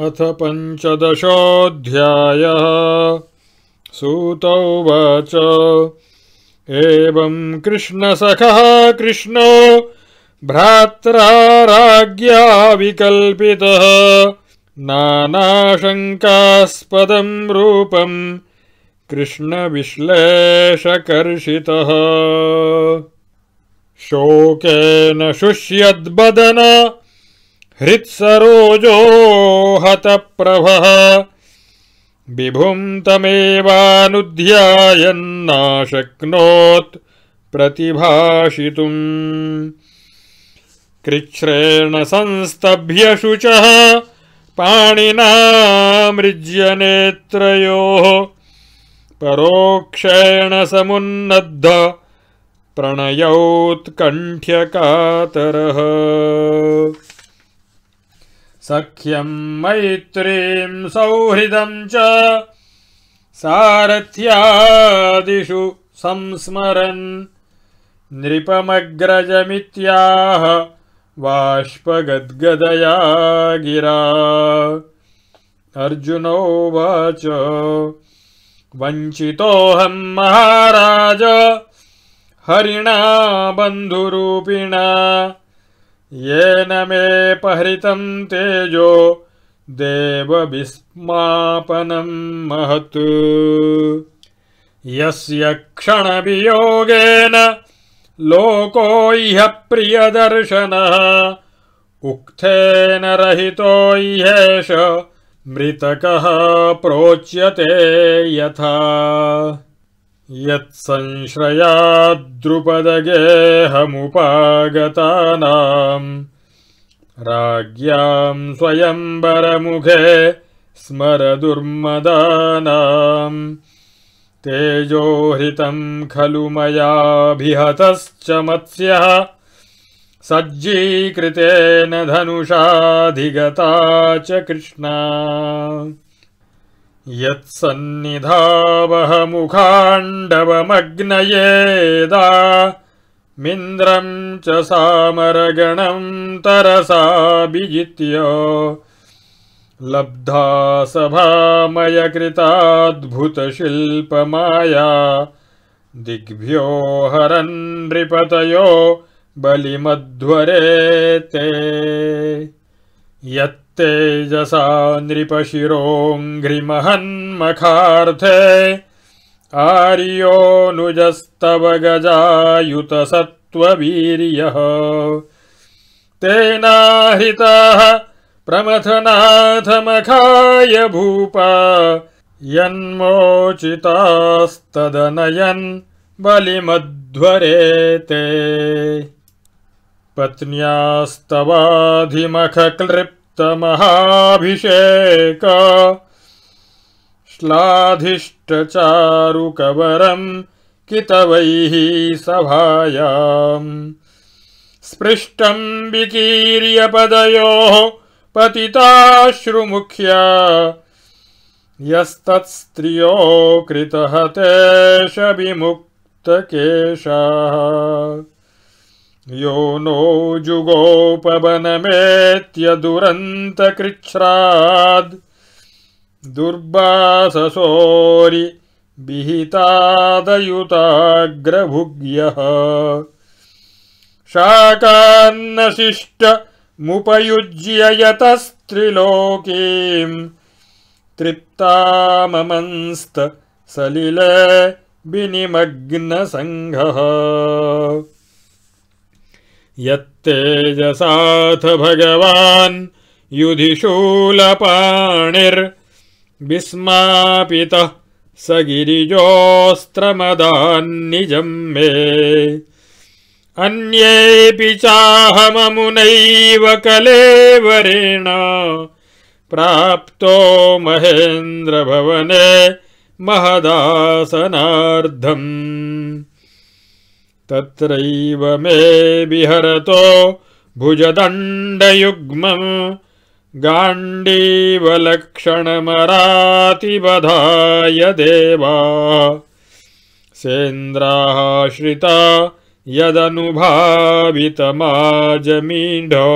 अथ पञ्चदशोऽध्यायः सूतौ वाच एवम् कृष्णसखः कृष्णो भ्रात्रा राज्ञा विकल्पितः नानाशङ्कास्पदम् रूपम् कृष्णविश्लेषकर्षितः शोकेन शुष्यद्वदन हृत्सरोजो हतप्रभः बिभुन्तमेवानुध्यायन्नाशक्नोत् विभुम् तमेवानुध्यायन्नाशक्नोत् प्रतिभाषितुम् कृच्छ्रेण संस्तभ्यशुचः मृज्यनेत्रयोः परोक्षेण समुन्नद्ध प्रणयौत्कण्ठ्यकातरः सख्यम् मैत्रीम् सौहृदम् च सारथ्यादिषु संस्मरन् नृपमग्रजमित्याह बाष्पगद्गदया गिरा अर्जुनो वाच वञ्चितोऽहम् महाराज हरिणा बन्धुरूपिणा येन मेऽपहृतम् तेजो देवविस्मापनं महत् यस्य क्षणवियोगेन लोको इह प्रियदर्शनः उक्तेन इहेष मृतकः प्रोच्यते यथा यत्संश्रयाद्रुपदगेहमुपागतानाम् राज्ञाम् स्वयम्बरमुखे स्मरदुर्मदानाम् तेजो खलु मयाभिहतश्च मत्स्यः सज्जीकृतेन धनुषाधिगता च कृष्णा मिन्द्रम् च सामरगणम् तरसा विजित्य लब्धा सभामयकृताद्भुतशिल्पमाया दिग्भ्यो हरन् नृपतयो बलिमध्वरे ते तेजसा नृपशिरोऽङ्घ्रिमहन्मखार्थे आर्योऽनुजस्तव गजायुत सत्त्ववीर्यः तेनाहिताः प्रमथनाथमखाय भूपा यन्मोचितास्तदनयन् बलिमध्वरे ते पत्न्यास्तवाधिमखक्लृप् षेक श्लाधिष्ठचारुकवरम् कितवैः सभायाम् स्पृष्टम् विकीर्यपदयोः पतिताश्रुमुख्या यस्तत्स्त्रियो स्त्रियो विमुक्तकेशाः यो नो दुरन्तकृच्छ्राद् दुर्बाससोरि विहितादयुताग्रभुग्यः शाकान्नशिष्टमुपयुज्य यतस्त्रिलोकीम् सलिले विनिमग्नसङ्घः यत्तेजसाथ भगवान् युधिशूलपाणिर्विस्मापितः स गिरिजोऽस्त्रमदान्निजं मे अन्येऽपि चाहममुनैव कलेवरेण प्राप्तो महेन्द्रभवने महदासनार्धम् तत्रैव मे विहरतो भुजदण्डयुग्मम् गाण्डीवलक्षणमरातिवधाय देवा सेन्द्राः श्रिता यदनुभावितमाजमीढो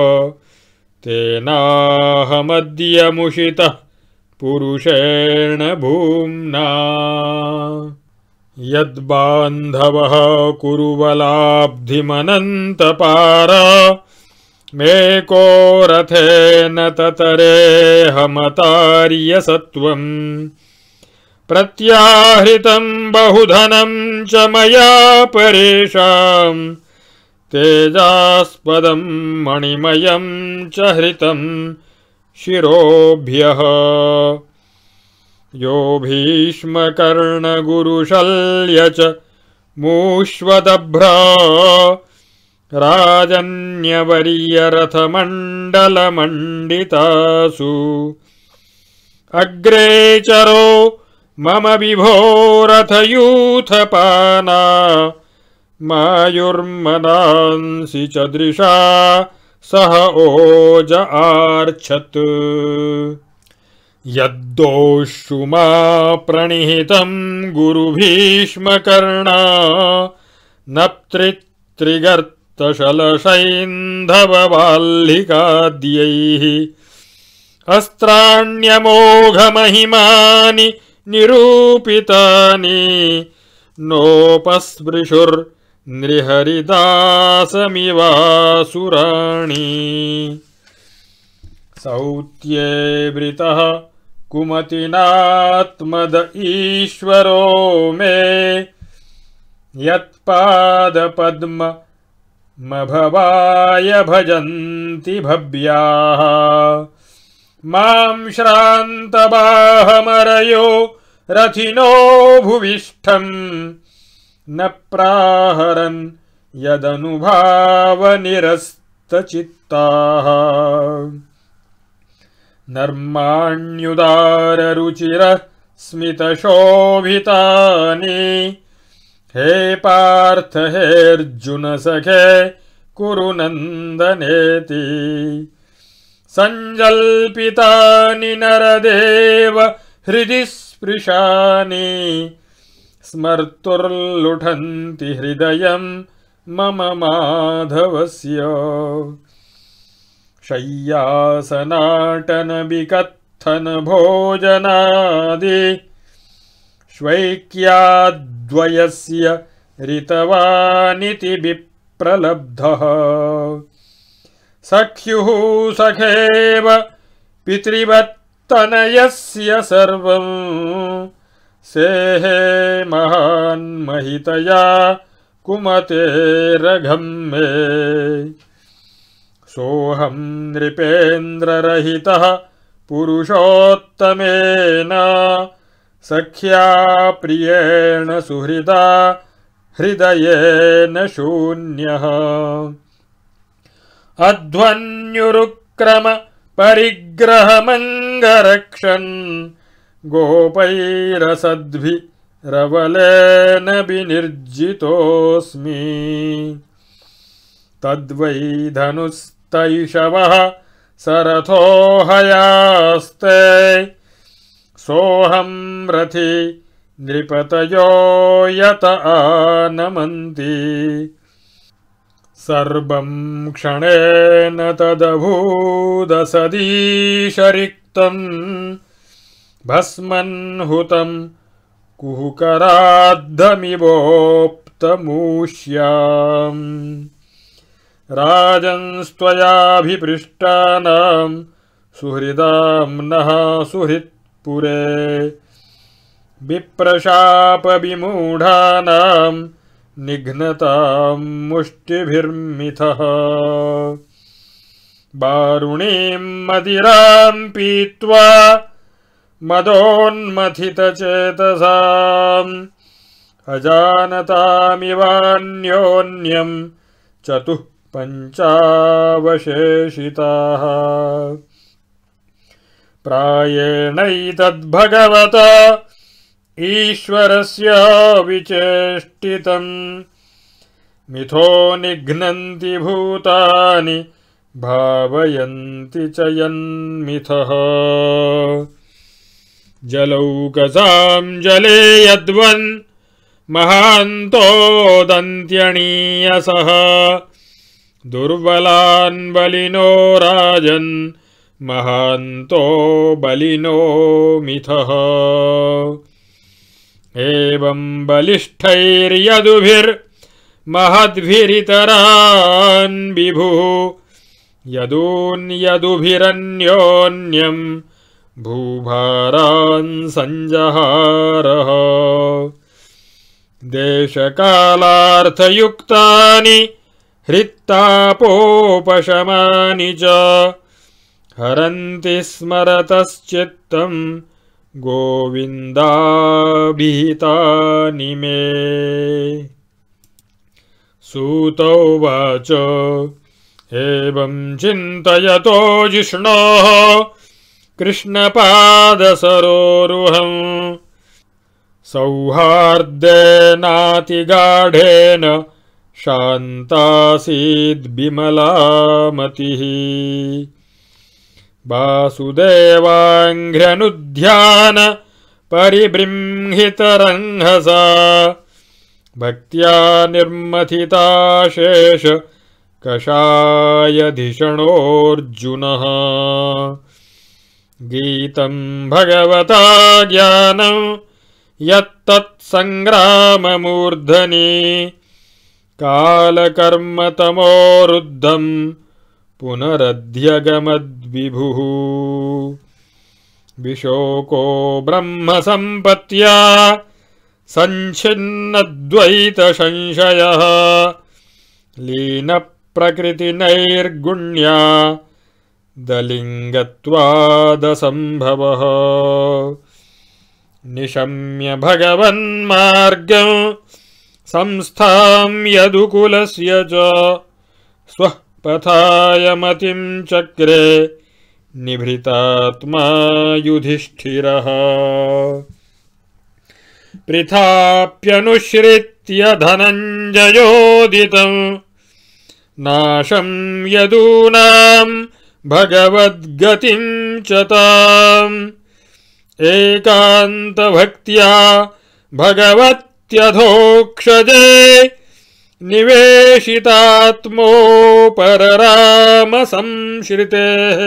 तेनाहमद्यमुषितः पुरुषेण भूम्ना यद्बान्धवः कुरुबलाब्धिमनन्तपारा मे को रथेन ततरेऽहमतार्यसत्त्वम् प्रत्याहृतं बहुधनं च मया परेषाम् तेजास्पदं मणिमयं च हृतं शिरोभ्यः यो भीष्मकर्णगुरुशल्य च मूष्वदभ्रा राजन्यवर्यरथमण्डलमण्डितासु अग्रेचरो मम रथयूथपाना मायुर्मनांसि च दृशा सह ओज आर्च्छत् यद्दोषुमा प्रणिहितं प्रणिहितम् गुरुभीष्मकर्णा नप्तृत्रिगर्तशलसैन्धववाल्लिकाद्यैः अस्त्राण्यमोघमहिमानि निरूपितानि नोपस्पृशुर्नृहरिदासमिवा सौत्येवृतः कुमतिनात्मद ईश्वरो मे यत्पादपद्ममभवाय भजन्ति भव्याः मां श्रान्तबाहमरयो रथिनो भुविष्ठम् न प्राहरन् यदनुभावनिरस्तचित्ताः नर्माण्युदाररुचिरः स्मितशोभितानि हे पार्थ हे कुरु नन्दनेति सञ्जल्पितानि नरदेव हृदि स्पृशानि स्मर्तुर्लुठन्ति हृदयम् मम माधवस्य शय्यासनाटनविकत्थनभोजनादि श्वैक्याद्वयस्य ऋतवानिति विप्रलब्धः सख्युः सखेव पितृवत्तनयस्य सर्वम् सेहे महान्महितया कुमते रघं सोऽहं नृपेन्द्ररहितः पुरुषोत्तमेन सख्या प्रियेण सुहृदा हृदयेन शून्यः अध्वन्युरुक्रमपरिग्रहमङ्गरक्षन् रवलेन विनिर्जितोऽस्मि तद्वै धनुस् शैशवः सरथो हयास्ते सोऽहं रथि नृपतयो यत आनमन्ति सर्वं क्षणेन तदभूदसदीशरिक्तम् भस्मन्हुतम् कुहुकराद्धमिवोप्तमूष्याम् राजंस्त्वयाभिपृष्टानाम् सुहृदाम्नः सुहृत्पुरे विप्रशापविमूढानाम् निघ्नताम् मुष्टिभिर्मिथः बारुणीम् मदिराम् पीत्वा मदोन्मथितचेतसाम् अजानतामिवान्योन्यम् चतुः पञ्चावशेषिताः प्रायेणैतद्भगवता विचेष्टितम् मिथो निघ्नन्ति भूतानि भावयन्ति च यन्मिथः जलौ जले यद्वन् महान्तोदन्त्यणीयसः दुर्बलान् बलिनो राजन् महान्तो बलिनो मिथः एवम् विभुः यदून्यदुभिरन्योन्यम् सञ्जहारः देशकालार्थयुक्तानि हृत्तापोपशमानि च हरन्ति स्मरतश्चित्तम् गोविन्दाभिहितानि मे सूतौ वाच एवम् चिन्तयतो जिष्णोः कृष्णपादसरोरुहम् सौहार्देनातिगाढेन शान्तासीद् मतिः वासुदेवाङ्घ्र्यनुध्यान परिबृंहितरङ्घसा भक्त्या निर्मथिता कषायधिषणोऽर्जुनः गीतम् भगवता ज्ञानम् यत्तत्सङ्ग्राममूर्धनि लकर्मतमोरुद्धम् पुनरध्यगमद्विभुः विशोको ब्रह्म सम्पत्या सञ्छिन्नद्वैतसंशयः लीनप्रकृतिनैर्गुण्या दलिङ्गत्वादसम्भवः निशम्य भगवन्मार्गम् संस्थाम् यदुकुलस्य च स्वः पथाय मतिम् चक्रे निभृतात्मा युधिष्ठिरः पृथाप्यनुश्रित्य धनञ्जयोदितम् नाशम् यदूनाम् भगवद्गतिम् च ताम् एकान्तभक्त्या भगवत् त्यथोक्षजे निवेशितात्मोपररामसंश्रितेः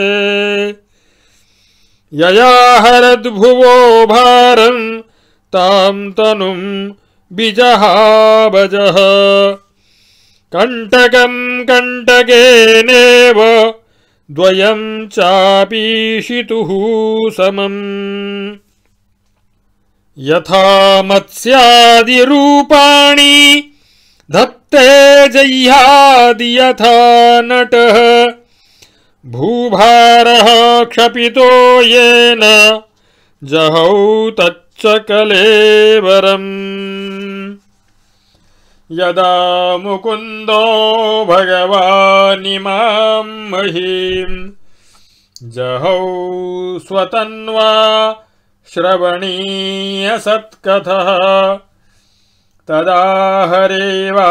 यया हरद्भुवो भारम् ताम् तनुम् बिजहाबजः कण्टकम् कण्टकेनेव द्वयम् चापीषितुः समम् यथा मत्स्यादिरूपाणि धत्ते जह्यादि यथा नटः भूभारः क्षपितो येन जहौ तच्च कलेवरम् यदा मुकुन्दो भगवानिमां महीं जहौ स्वतन्वा श्रवणीयसत्कथः तदा हरेवा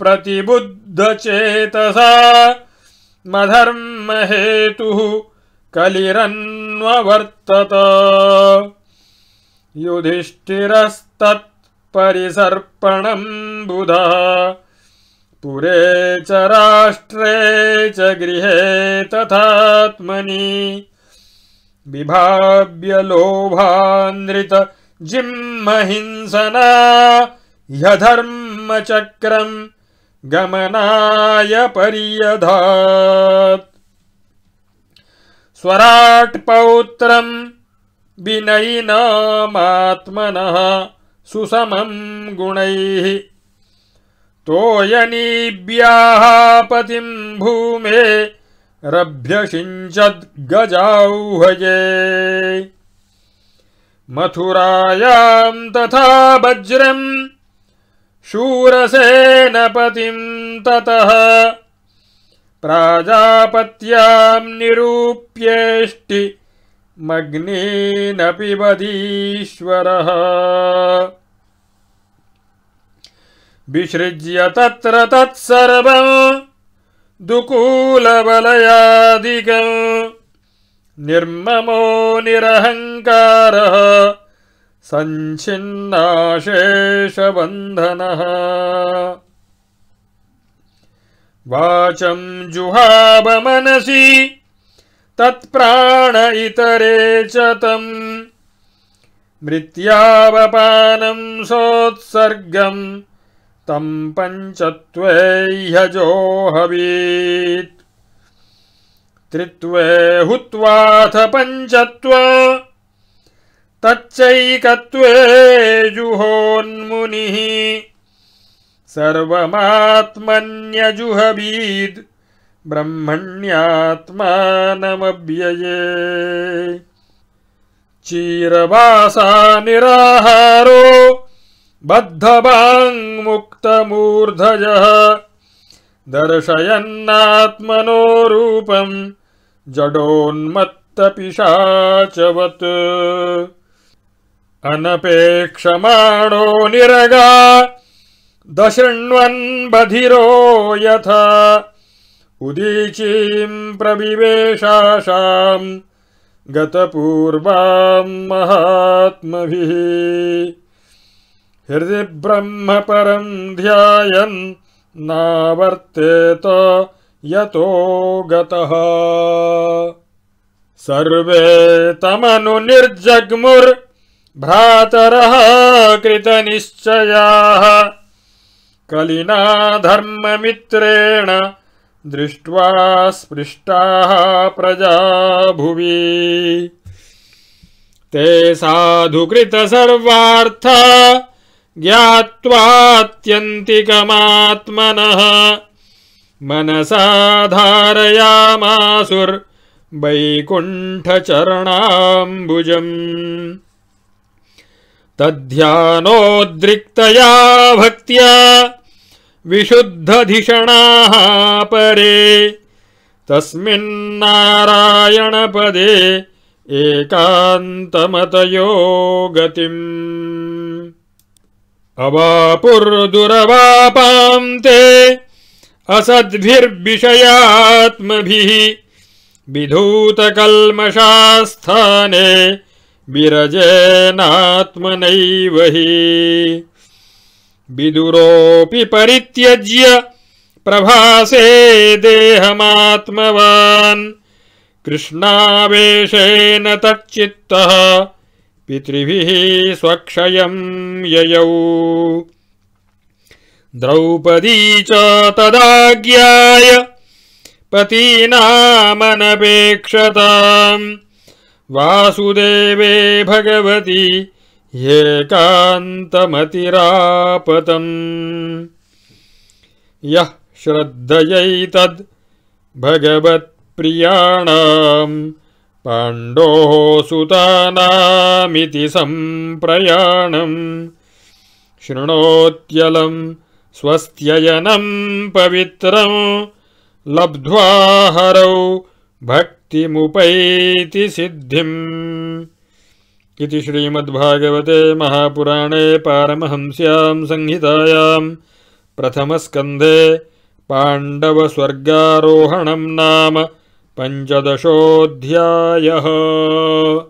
प्रतिबुद्धचेतसा मधर्महेतुः कलिरन्ववर्तत युधिष्ठिरस्तत्परिसर्पणम् बुधा पुरे च राष्ट्रे च गृहे तथात्मनि विभाव्य लोभान्द्रित जिम्महिंसना ह्यधर्मचक्रम् गमनाय पर्यधा स्वराट्पौत्रम् विनयिनामात्मनः सुसमम् गुणैः तोयनीव्याः पतिम् भूमे रभ्यषिञ्चद्गजाहये मथुरायां तथा वज्रम् शूरसेनपतिं ततः प्राजापत्याम् निरूप्येष्टि विसृज्य तत्र तत्सर्वम् दुकूलवलयादिगम् निर्ममो निरहङ्कारः सञ्छिन्नाशेषबन्धनः वाचम् जुहावमनसि तत्प्राण इतरे च तम् मृत्यावपानम् सोत्सर्गम् तम पञ्चत्वैह्यजो हवीत् त्रित्वे हुत्वाथ पञ्चत्व तच्चैकत्वे जुहोन्मुनिः सर्वमात्मन्यजुहवीद् ब्रह्मण्यात्मानमव्यये चीरवासा निराहारो बद्धवाङ्मुक्तमूर्धजः दर्शयन्नात्मनो रूपम् जडोन्मत्तपिशाचवत् अनपेक्षमाणो निरगा दशृण्वन् बधिरो यथा उदीचीम् प्रविवेशाशाम् गतपूर्वाम् महात्मभिः हृदय ब्रह्म परम ध्यान नावर्ते तो यतो गतः सर्वे कृत कृतनिश्चयाः कलिना धर्म मित्रेण दृष्ट्वा स्पृष्टाः प्रजा भुवि ते साधु कृत साधुकृतसर्वार्था ज्ञात्वात्यन्तिकमात्मनः मनसा धारयामासुर्वैकुण्ठचरणाम्बुजम् तद्ध्यानोद्रिक्तया भक्त्या विशुद्धधिषणाः परे तस्मिन्नारायणपदे एकान्तमतयो गतिम् अवापुर्दुरवापां ते असद्भिर्विषयात्मभिः विधूतकल्मषास्थाने विरजेनात्मनैव हि विदुरोऽपि परित्यज्य प्रभासे देहमात्मवान् कृष्णावेशेन तच्चित्तः पितृभिः स्वक्षयम् ययौ द्रौपदी च तदाज्ञाय पतीनामनपेक्षताम् वासुदेवे भगवति ह्येकान्तमतिरापतम् यः श्रद्धयैतद् भगवत्प्रियाणाम् पाण्डोः सुतानामिति सम्प्रयाणम् शृणोत्यलम् स्वस्त्ययनम् पवित्रम् लब्ध्वा हरौ भक्तिमुपैति सिद्धिम् इति श्रीमद्भागवते महापुराणे पारमहंस्याम् संहितायाम् प्रथमस्कन्धे पाण्डवस्वर्गारोहणम् नाम पञ्चदशोऽध्यायः